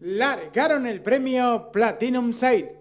largaron el premio Platinum Sale.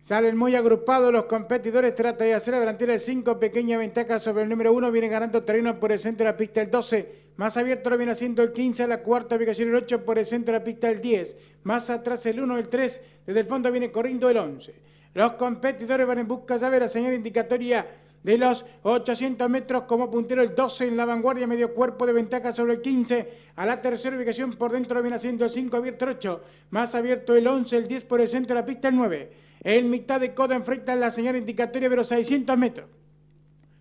Salen muy agrupados los competidores, trata de hacer la delantera el 5, pequeña ventaja sobre el número 1, viene ganando terreno por el centro de la pista el 12, más abierto lo viene haciendo el 15, a la cuarta ubicación el 8 por el centro de la pista el 10, más atrás el 1, el 3, desde el fondo viene corriendo el 11. Los competidores van en busca de ver la señal indicatoria de los 800 metros como puntero el 12 en la vanguardia, medio cuerpo de ventaja sobre el 15, a la tercera ubicación por dentro viene haciendo el 5 abierto el 8, más abierto el 11, el 10 por el centro de la pista el 9. En mitad de coda enfrenta la señal indicatoria pero los 600 metros.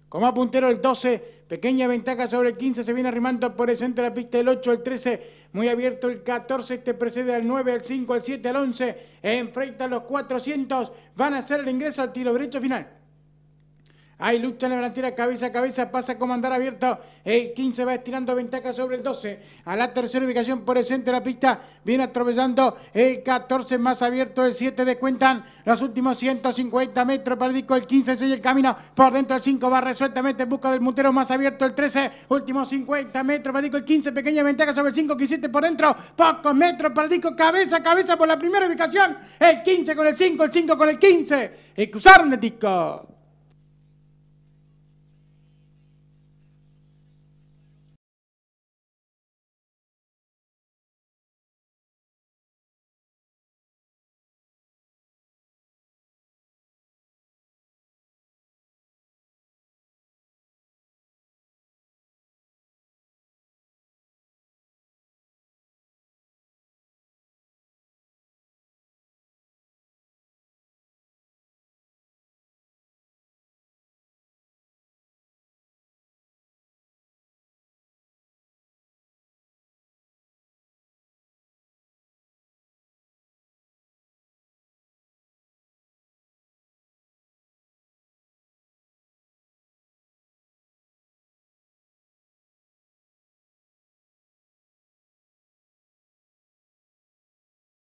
Como puntero el 12, pequeña ventaja sobre el 15, se viene arrimando por el centro de la pista el 8, el 13, muy abierto el 14, este precede al 9, al 5, al 7, al 11, enfrenta los 400, van a hacer el ingreso al tiro derecho final. Hay lucha en la delantera, cabeza a cabeza, pasa a comandar abierto. El 15 va estirando ventaja sobre el 12. A la tercera ubicación por el centro de la pista, viene atropellando. el 14 más abierto, el 7 descuentan los últimos 150 metros. Perdico el 15, sigue el camino por dentro el 5, va resueltamente en busca del montero más abierto, el 13, último 50 metros. Perdico el 15, pequeña ventaja sobre el 5, 17 por dentro, pocos metros. Perdico cabeza a cabeza por la primera ubicación, el 15 con el 5, el 5 con el 15. Y cruzaron el disco.